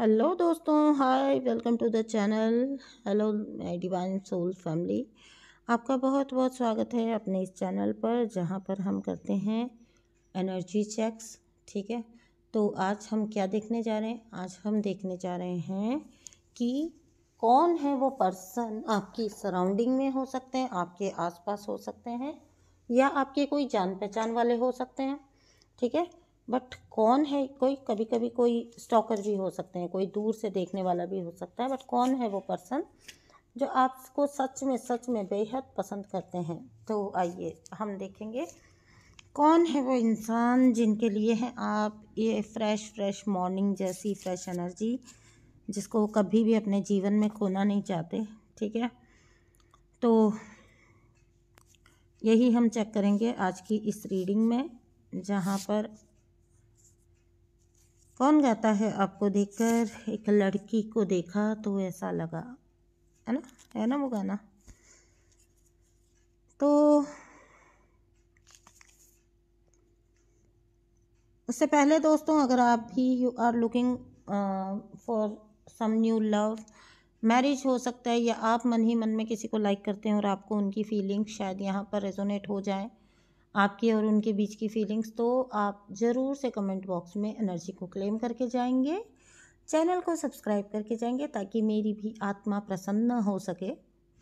Hello दोस्तों hi welcome to the channel hello my divine soul family आपका बहुत बहुत स्वागत है अपने इस चैनल पर जहाँ पर हम करते हैं एनर्जी चेक्स ठीक है तो आज हम क्या देखने जा रहे हैं आज हम देखने जा रहे हैं कि कौन है वो पर्सन आपकी सराउंडिंग में हो सकते हैं आपके आसपास हो सकते हैं या आपके कोई जान पहचान वाले हो सकते हैं ठीक है बट कौन है कोई कभी कभी कोई स्टॉकर भी हो सकते हैं कोई दूर से देखने वाला भी हो सकता है बट कौन है वो पर्सन जो आपको सच में सच में बेहद पसंद करते हैं तो आइए हम देखेंगे कौन है वो इंसान जिनके लिए हैं आप ये फ्रेश फ्रेश मॉर्निंग जैसी फ्रेश एनर्जी जिसको कभी भी अपने जीवन में खोना नहीं चाहते ठीक है तो यही हम चेक करेंगे आज की इस रीडिंग में जहाँ पर कौन गाता है आपको देखकर एक लड़की को देखा तो ऐसा लगा है ना है ना वो गाना तो उससे पहले दोस्तों अगर आप भी you are looking for some new love marriage हो सकता है या आप मन ही मन में किसी को लाइक करते हैं और आपको उनकी फीलिंग शायद यहाँ पर रेजोनेट हो जाए आपकी और उनके बीच की फीलिंग्स तो आप ज़रूर से कमेंट बॉक्स में एनर्जी को क्लेम करके जाएंगे चैनल को सब्सक्राइब करके जाएंगे ताकि मेरी भी आत्मा प्रसन्न हो सके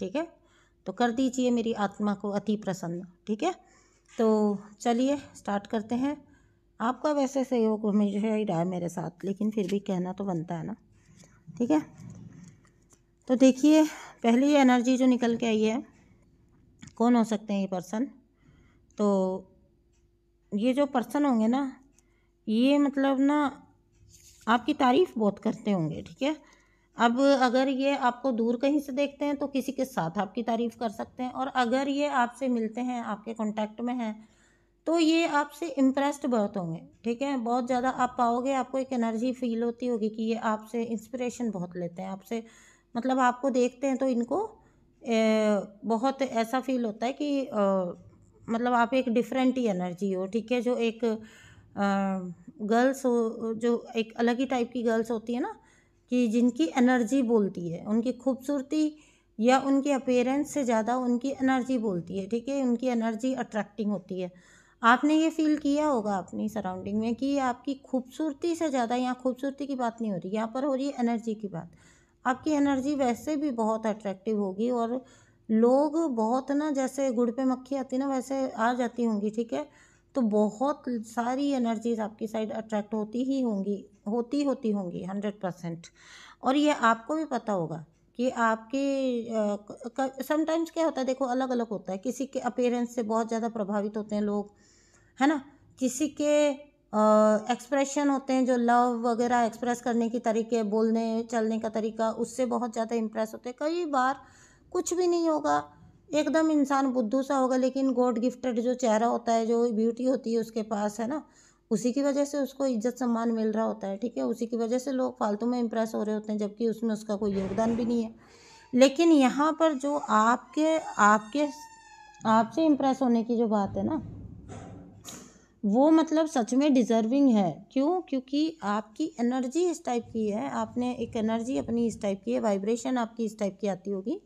ठीक है तो कर दीजिए मेरी आत्मा को अति प्रसन्न ठीक है तो चलिए स्टार्ट करते हैं आपका वैसे सहयोग हमेशा ही रहा है मेरे साथ लेकिन फिर भी कहना तो बनता है ना ठीक है तो देखिए पहली एनर्जी जो निकल के आई है कौन हो सकते हैं ये पर्सन तो ये जो पर्सन होंगे ना ये मतलब ना आपकी तारीफ़ बहुत करते होंगे ठीक है अब अगर ये आपको दूर कहीं से देखते हैं तो किसी के साथ आपकी तारीफ़ कर सकते हैं और अगर ये आपसे मिलते हैं आपके कॉन्टैक्ट में हैं तो ये आपसे इम्प्रेस्ड बहुत होंगे ठीक है बहुत ज़्यादा आप पाओगे आपको एक एनर्जी फील होती होगी कि ये आपसे इंस्पिरेशन बहुत लेते हैं आपसे मतलब आपको देखते हैं तो इनको ए, बहुत ऐसा फील होता है कि मतलब आप एक डिफरेंट ही एनर्जी हो ठीक है जो एक गर्ल्स हो जो एक अलग ही टाइप की गर्ल्स होती है ना कि जिनकी एनर्जी बोलती है उनकी खूबसूरती या उनके अपेयरेंस से ज़्यादा उनकी एनर्जी बोलती है ठीक है उनकी एनर्जी अट्रैक्टिंग होती है आपने ये फील किया होगा अपनी सराउंडिंग में कि आपकी खूबसूरती से ज़्यादा यहाँ खूबसूरती की बात नहीं हो रही यहाँ पर हो रही है एनर्जी की बात आपकी एनर्जी वैसे भी बहुत अट्रैक्टिव होगी और लोग बहुत ना जैसे गुड़ पे मक्खी आती ना वैसे आ जाती होंगी ठीक है तो बहुत सारी एनर्जीज आपकी साइड अट्रैक्ट होती ही होंगी होती होती होंगी हंड्रेड परसेंट और ये आपको भी पता होगा कि आपके समटाइम्स क्या होता है देखो अलग अलग होता है किसी के अपेरेंस से बहुत ज़्यादा प्रभावित होते हैं लोग है ना किसी के एक्सप्रेशन होते हैं जो लव वगैरह एक्सप्रेस करने के तरीके बोलने चलने का तरीका उससे बहुत ज़्यादा इम्प्रेस होते हैं कई बार कुछ भी नहीं होगा एकदम इंसान बुद्धू सा होगा लेकिन गॉड गिफ्टेड जो चेहरा होता है जो ब्यूटी होती है उसके पास है ना उसी की वजह से उसको इज्जत सम्मान मिल रहा होता है ठीक है उसी की वजह से लोग फालतू में इम्प्रेस हो रहे होते हैं जबकि उसमें उसका कोई योगदान भी नहीं है लेकिन यहाँ पर जो आपके आपके आपसे इम्प्रेस होने की जो बात है ना वो मतलब सच में डिजर्विंग है क्यों क्योंकि आपकी एनर्जी इस टाइप की है आपने एक एनर्जी अपनी इस टाइप की है वाइब्रेशन आपकी इस टाइप की आती होगी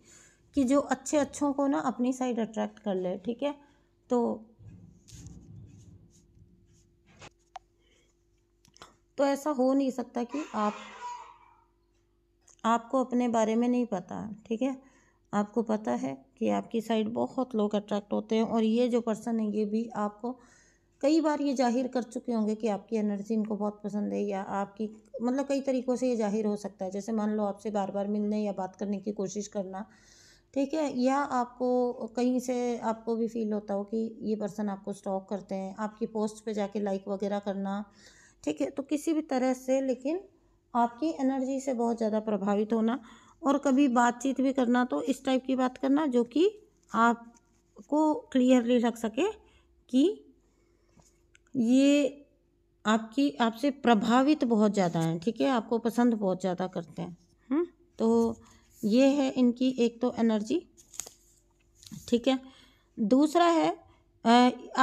कि जो अच्छे अच्छों को ना अपनी साइड अट्रैक्ट कर ले ठीक है तो तो ऐसा हो नहीं सकता कि आप आपको अपने बारे में नहीं पता ठीक है आपको पता है कि आपकी साइड बहुत लोग अट्रैक्ट होते हैं और ये जो पर्सन है ये भी आपको कई बार ये जाहिर कर चुके होंगे कि आपकी एनर्जी इनको बहुत पसंद है या आपकी मतलब कई तरीक़ों से ये जाहिर हो सकता है जैसे मान लो आपसे बार बार मिलने या बात करने की कोशिश करना ठीक है या आपको कहीं से आपको भी फील होता हो कि ये पर्सन आपको स्टॉक करते हैं आपकी पोस्ट पे जाके लाइक वगैरह करना ठीक है तो किसी भी तरह से लेकिन आपकी एनर्जी से बहुत ज़्यादा प्रभावित होना और कभी बातचीत भी करना तो इस टाइप की बात करना जो कि आपको क्लियरली लग सके कि ये आपकी आपसे प्रभावित बहुत ज़्यादा हैं ठीक है आपको पसंद बहुत ज़्यादा करते हैं हुँ? हम्म, तो ये है इनकी एक तो एनर्जी ठीक है दूसरा है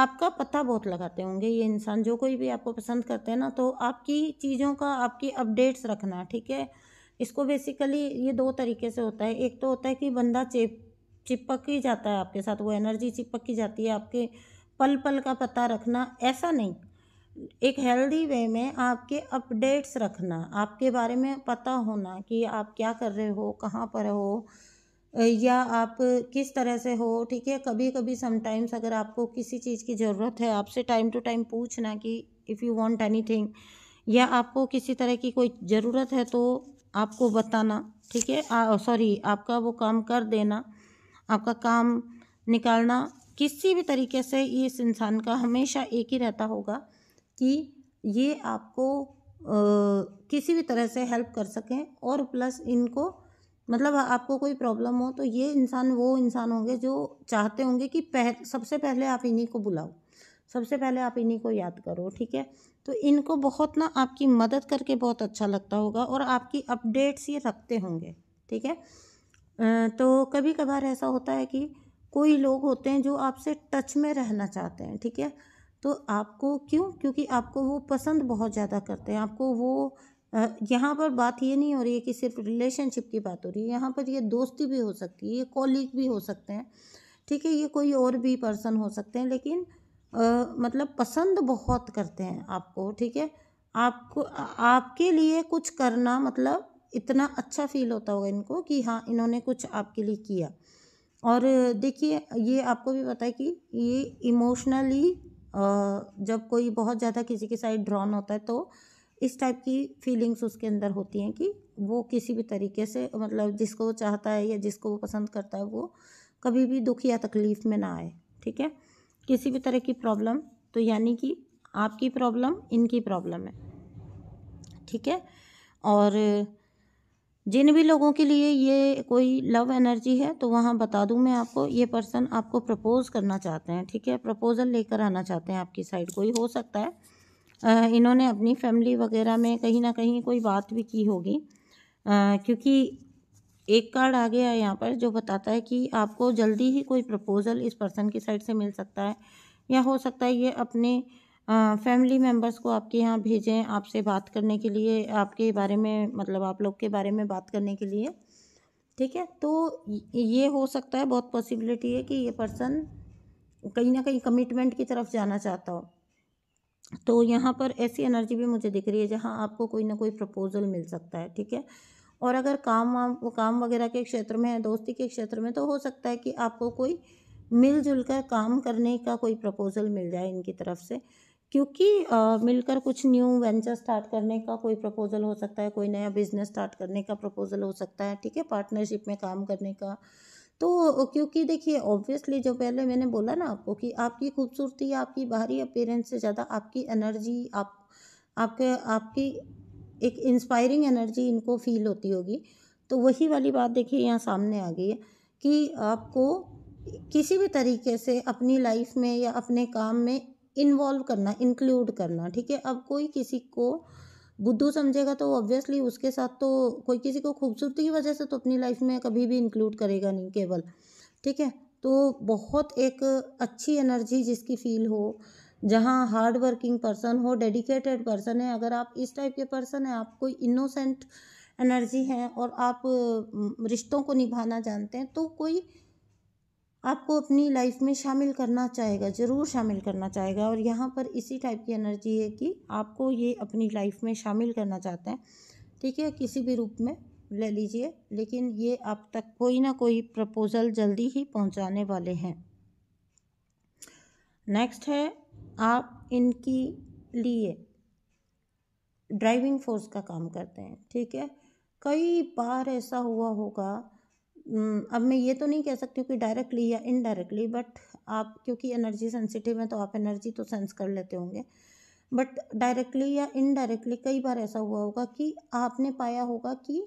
आपका पता बहुत लगाते होंगे ये इंसान जो कोई भी आपको पसंद करते हैं ना तो आपकी चीज़ों का आपकी अपडेट्स रखना ठीक है इसको बेसिकली ये दो तरीके से होता है एक तो होता है कि बंदा चेप चिपक ही जाता है आपके साथ वो एनर्जी चिपक ही जाती है आपके पल पल का पता रखना ऐसा नहीं एक हेल्दी वे में आपके अपडेट्स रखना आपके बारे में पता होना कि आप क्या कर रहे हो कहाँ पर हो या आप किस तरह से हो ठीक है कभी कभी समटाइम्स अगर आपको किसी चीज़ की ज़रूरत है आपसे टाइम टू टाइम पूछना कि इफ़ यू वांट एनीथिंग या आपको किसी तरह की कोई ज़रूरत है तो आपको बताना ठीक है सॉरी आपका वो काम कर देना आपका काम निकालना किसी भी तरीके से इस इंसान का हमेशा एक ही रहता होगा कि ये आपको किसी भी तरह से हेल्प कर सकें और प्लस इनको मतलब आपको कोई प्रॉब्लम हो तो ये इंसान वो इंसान होंगे जो चाहते होंगे कि पह सबसे पहले आप इन्हीं को बुलाओ सबसे पहले आप इन्हीं को याद करो ठीक है तो इनको बहुत ना आपकी मदद करके बहुत अच्छा लगता होगा और आपकी अपडेट्स ये रखते होंगे ठीक है तो कभी कभार ऐसा होता है कि कोई लोग होते हैं जो आपसे टच में रहना चाहते हैं ठीक है तो आपको क्यों क्योंकि आपको वो पसंद बहुत ज़्यादा करते हैं आपको वो यहाँ पर बात ये नहीं हो रही है कि सिर्फ रिलेशनशिप की बात हो रही है यहाँ पर ये दोस्ती भी हो सकती है ये कॉलीग भी हो सकते हैं ठीक है ये कोई और भी पर्सन हो सकते हैं लेकिन आ, मतलब पसंद बहुत करते हैं आपको ठीक है आपको आपके लिए कुछ करना मतलब इतना अच्छा फील होता होगा इनको कि हाँ इन्होंने कुछ आपके लिए किया और देखिए ये आपको भी पता है कि ये इमोशनली जब कोई बहुत ज़्यादा किसी के साइड ड्रॉन होता है तो इस टाइप की फीलिंग्स उसके अंदर होती हैं कि वो किसी भी तरीके से मतलब जिसको वो चाहता है या जिसको वो पसंद करता है वो कभी भी दुख या तकलीफ़ में ना आए ठीक है किसी भी तरह की प्रॉब्लम तो यानी कि आपकी प्रॉब्लम इनकी प्रॉब्लम है ठीक है और जिन भी लोगों के लिए ये कोई लव एनर्जी है तो वहाँ बता दूँ मैं आपको ये पर्सन आपको प्रपोज़ करना चाहते हैं ठीक है प्रपोज़ल लेकर आना चाहते हैं आपकी साइड कोई हो सकता है आ, इन्होंने अपनी फैमिली वगैरह में कहीं ना कहीं कोई बात भी की होगी क्योंकि एक कार्ड आ गया है यहाँ पर जो बताता है कि आपको जल्दी ही कोई प्रपोज़ल इस पर्सन की साइड से मिल सकता है या हो सकता है ये अपने फैमिली मेम्बर्स को आपके यहाँ भेजें आपसे बात करने के लिए आपके बारे में मतलब आप लोग के बारे में बात करने के लिए ठीक है तो ये हो सकता है बहुत पॉसिबिलिटी है कि ये पर्सन कहीं ना कहीं कमिटमेंट की तरफ जाना चाहता हो तो यहाँ पर ऐसी एनर्जी भी मुझे दिख रही है जहाँ आपको कोई ना कोई प्रपोज़ल मिल सकता है ठीक है और अगर काम वाम काम वगैरह के क्षेत्र में है दोस्ती के क्षेत्र में तो हो सकता है कि आपको कोई मिलजुल कर काम करने का कोई प्रपोज़ल मिल जाए इनकी तरफ से क्योंकि आ, मिलकर कुछ न्यू वेंचर स्टार्ट करने का कोई प्रपोज़ल हो सकता है कोई नया बिजनेस स्टार्ट करने का प्रपोज़ल हो सकता है ठीक है पार्टनरशिप में काम करने का तो क्योंकि देखिए ऑब्वियसली जो पहले मैंने बोला ना आपको कि आपकी खूबसूरती आपकी बाहरी अपेयरेंस से ज़्यादा आपकी एनर्जी आप आपके आपकी एक इंस्पायरिंग एनर्जी इनको फील होती होगी तो वही वाली बात देखिए यहाँ सामने आ गई है कि आपको किसी भी तरीके से अपनी लाइफ में या अपने काम में इन्वॉल्व करना इंक्लूड करना ठीक है अब कोई किसी को बुद्धू समझेगा तो ऑब्वियसली उसके साथ तो कोई किसी को खूबसूरती की वजह से तो अपनी लाइफ में कभी भी इंक्लूड करेगा नहीं केवल ठीक है तो बहुत एक अच्छी एनर्जी जिसकी फील हो जहाँ हार्ड वर्किंग पर्सन हो डेडिकेटेड पर्सन है अगर आप इस टाइप के पर्सन हैं आप कोई इनोसेंट एनर्जी हैं और आप रिश्तों को निभाना जानते हैं तो कोई आपको अपनी लाइफ में शामिल करना चाहेगा ज़रूर शामिल करना चाहेगा और यहाँ पर इसी टाइप की एनर्जी है कि आपको ये अपनी लाइफ में शामिल करना चाहते हैं ठीक है किसी भी रूप में ले लीजिए लेकिन ये आप तक कोई ना कोई प्रपोज़ल जल्दी ही पहुँचाने वाले हैं नेक्स्ट है आप इनकी लिए ड्राइविंग फोर्स का काम करते हैं ठीक है कई बार ऐसा हुआ होगा अब मैं ये तो नहीं कह सकती कि डायरेक्टली या इनडायरेक्टली बट आप क्योंकि एनर्जी सेंसिटिव है तो आप एनर्जी तो सेंस कर लेते होंगे बट डायरेक्टली या इनडायरेक्टली कई बार ऐसा हुआ होगा कि आपने पाया होगा कि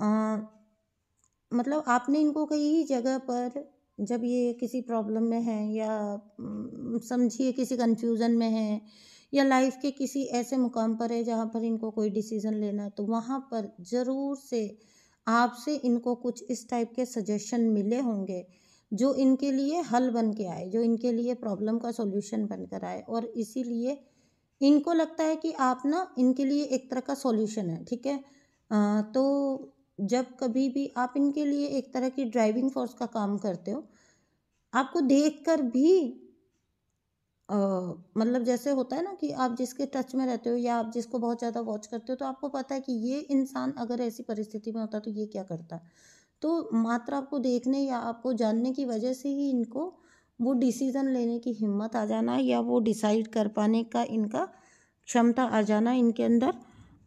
आ, मतलब आपने इनको कई जगह पर जब ये किसी प्रॉब्लम में है या समझिए किसी कंफ्यूजन में है या लाइफ के किसी ऐसे मुकाम पर है जहाँ पर इनको कोई डिसीज़न लेना है तो वहाँ पर ज़रूर से आपसे इनको कुछ इस टाइप के सजेशन मिले होंगे जो इनके लिए हल बन के आए जो इनके लिए प्रॉब्लम का सॉल्यूशन बनकर आए और इसीलिए इनको लगता है कि आप ना इनके लिए एक तरह का सॉल्यूशन है ठीक है तो जब कभी भी आप इनके लिए एक तरह की ड्राइविंग फोर्स का काम करते हो आपको देखकर भी मतलब जैसे होता है ना कि आप जिसके टच में रहते हो या आप जिसको बहुत ज़्यादा वॉच करते हो तो आपको पता है कि ये इंसान अगर ऐसी परिस्थिति में होता तो ये क्या करता तो मात्र आपको देखने या आपको जानने की वजह से ही इनको वो डिसीज़न लेने की हिम्मत आ जाना या वो डिसाइड कर पाने का इनका क्षमता आ जाना इनके अंदर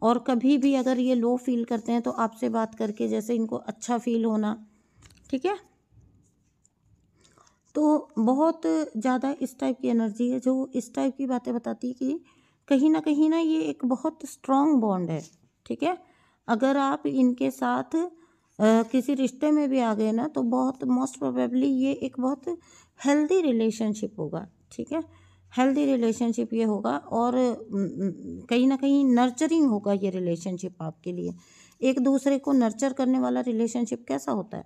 और कभी भी अगर ये लो फील करते हैं तो आपसे बात करके जैसे इनको अच्छा फील होना ठीक है तो बहुत ज़्यादा इस टाइप की एनर्जी है जो इस टाइप की बातें बताती है कि कहीं ना कहीं ना ये एक बहुत स्ट्रॉन्ग बॉन्ड है ठीक है अगर आप इनके साथ आ, किसी रिश्ते में भी आ गए ना तो बहुत मोस्ट प्रोबेबली ये एक बहुत हेल्दी रिलेशनशिप होगा ठीक है हेल्दी रिलेशनशिप ये होगा और कहीं ना कहीं नर्चरिंग होगा ये रिलेशनशिप आपके लिए एक दूसरे को नर्चर करने वाला रिलेशनशिप कैसा होता है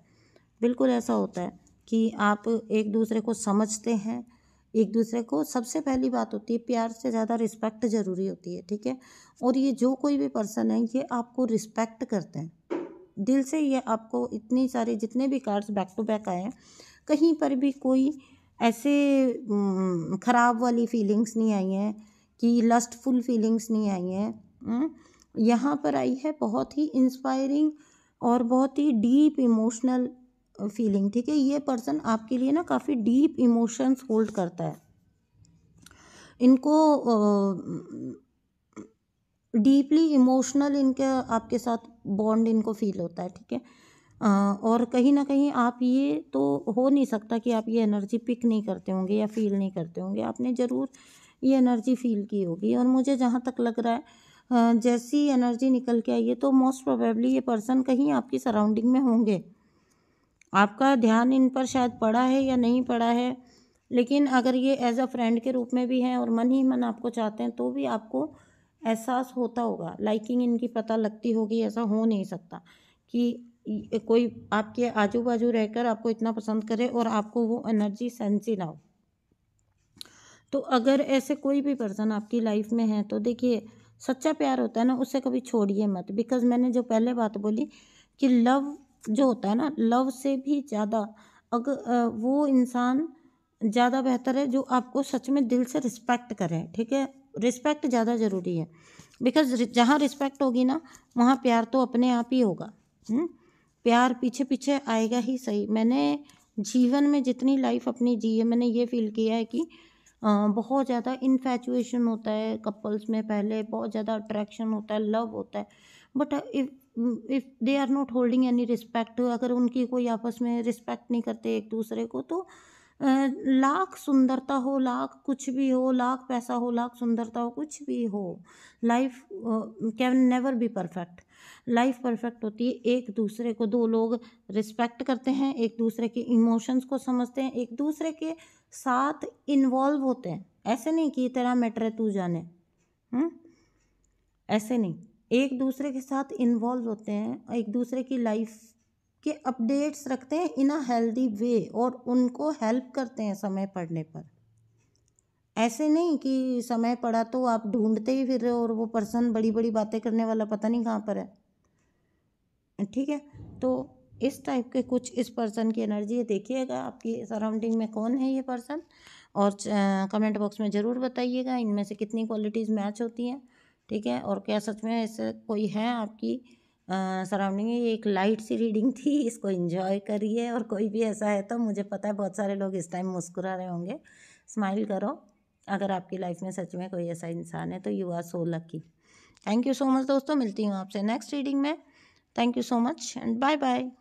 बिल्कुल ऐसा होता है कि आप एक दूसरे को समझते हैं एक दूसरे को सबसे पहली बात होती है प्यार से ज़्यादा रिस्पेक्ट ज़रूरी होती है ठीक है और ये जो कोई भी पर्सन है ये आपको रिस्पेक्ट करते हैं दिल से ये आपको इतनी सारी जितने भी कार्ड्स बैक टू बैक आए हैं कहीं पर भी कोई ऐसे ख़राब वाली फीलिंग्स नहीं आई हैं कि लस्टफुल फीलिंग्स नहीं आई हैं यहाँ पर आई है बहुत ही इंस्पायरिंग और बहुत ही डीप इमोशनल फीलिंग ठीक है ये पर्सन आपके लिए ना काफ़ी डीप इमोशंस होल्ड करता है इनको डीपली इमोशनल इनके आपके साथ बॉन्ड इनको फील होता है ठीक है और कहीं ना कहीं आप ये तो हो नहीं सकता कि आप ये एनर्जी पिक नहीं करते होंगे या फील नहीं करते होंगे आपने ज़रूर ये एनर्जी फील की होगी और मुझे जहाँ तक लग रहा है जैसी एनर्जी निकल के आई है तो मोस्ट प्रोबेबली ये पर्सन कहीं आपकी सराउंडिंग में होंगे आपका ध्यान इन पर शायद पड़ा है या नहीं पड़ा है लेकिन अगर ये एज अ फ्रेंड के रूप में भी हैं और मन ही मन आपको चाहते हैं तो भी आपको एहसास होता होगा लाइकिंग इनकी पता लगती होगी ऐसा हो नहीं सकता कि कोई आपके आजू बाजू रहकर आपको इतना पसंद करे और आपको वो एनर्जी सेंस ही ना हो तो अगर ऐसे कोई भी पर्सन आपकी लाइफ में है तो देखिए सच्चा प्यार होता है ना उसे कभी छोड़िए मत बिकॉज मैंने जो पहले बात बोली कि लव जो होता है ना लव से भी ज़्यादा अगर वो इंसान ज़्यादा बेहतर है जो आपको सच में दिल से रिस्पेक्ट करे ठीक है रिस्पेक्ट ज़्यादा ज़रूरी है बिकॉज जहाँ रिस्पेक्ट होगी ना वहाँ प्यार तो अपने आप ही होगा हुँ? हम्म? प्यार पीछे पीछे आएगा ही सही मैंने जीवन में जितनी लाइफ अपनी जी है मैंने ये फील किया है कि बहुत ज़्यादा इन्फेचुएशन होता है कपल्स में पहले बहुत ज़्यादा अट्रैक्शन होता है लव होता है but if if they are not holding any respect अगर उनकी कोई आपस में रिस्पेक्ट नहीं करते एक दूसरे को तो लाख सुंदरता हो लाख कुछ भी हो लाख पैसा हो लाख सुंदरता हो कुछ भी हो life can never be perfect life perfect होती है एक दूसरे को दो लोग रिस्पेक्ट करते हैं एक दूसरे के इमोशंस को समझते हैं एक दूसरे के साथ इन्वॉल्व होते हैं ऐसे नहीं कि तेरा मैटर है तू जाने हुँ? हम्म? ऐसे नहीं एक दूसरे के साथ इन्वॉल्व होते हैं एक दूसरे की लाइफ के अपडेट्स रखते हैं इन अ हेल्दी वे और उनको हेल्प करते हैं समय पड़ने पर ऐसे नहीं कि समय पड़ा तो आप ढूंढते ही फिर रहे हो और वो पर्सन बड़ी बड़ी बातें करने वाला पता नहीं कहाँ पर है ठीक है तो इस टाइप के कुछ इस पर्सन की एनर्जी है देखिएगा आपकी सराउंडिंग में कौन है ये पर्सन और कमेंट बॉक्स में ज़रूर बताइएगा इनमें से कितनी क्वालिटीज़ मैच होती हैं ठीक है और क्या सच में ऐसे कोई है आपकी सराउंडिंग ये एक लाइट सी रीडिंग थी इसको इंजॉय करिए और कोई भी ऐसा है तो मुझे पता है बहुत सारे लोग इस टाइम मुस्कुरा रहे होंगे स्माइल करो अगर आपकी लाइफ में सच में कोई ऐसा इंसान है तो you are so lucky thank you so much दोस्तों मिलती हूँ आपसे नेक्स्ट रीडिंग में thank you so much and bye bye